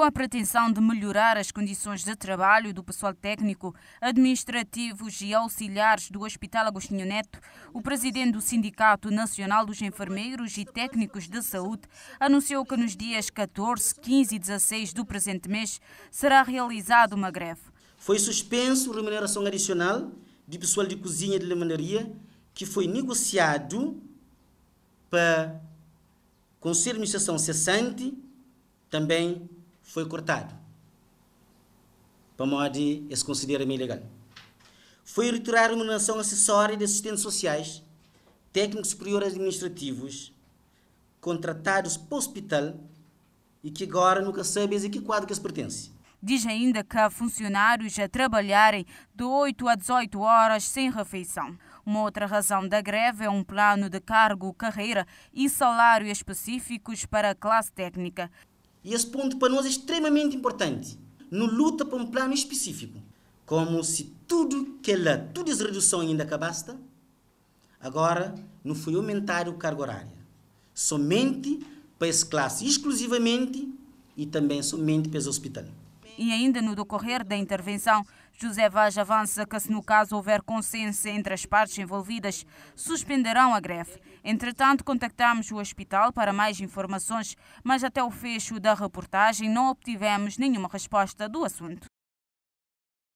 com a pretensão de melhorar as condições de trabalho do pessoal técnico, administrativos e auxiliares do Hospital Agostinho Neto, o presidente do Sindicato Nacional dos Enfermeiros e Técnicos de Saúde anunciou que nos dias 14, 15 e 16 do presente mês será realizada uma greve. Foi suspenso remuneração adicional de pessoal de cozinha de lemanaria que foi negociado para Conselho de Administração cessante também foi cortado. para Pamode se considera-me ilegal. Foi retirar remuneração acessória de assistentes sociais, técnicos superiores administrativos, contratados para o hospital e que agora nunca sabem a que quadro que se pertence. Diz ainda que funcionários a trabalharem de 8 a 18 horas sem refeição. Uma outra razão da greve é um plano de cargo, carreira e salário específicos para a classe técnica. E esse ponto para nós é extremamente importante. Não luta para um plano específico. Como se tudo que lá, tudo essa redução ainda acabasse, tá? agora não foi aumentar o cargo horário. Somente para essa classe, exclusivamente, e também somente para esse hospital. E ainda no decorrer da intervenção, José Vaz avança que, se no caso houver consenso entre as partes envolvidas, suspenderão a greve. Entretanto, contactamos o hospital para mais informações, mas até o fecho da reportagem não obtivemos nenhuma resposta do assunto.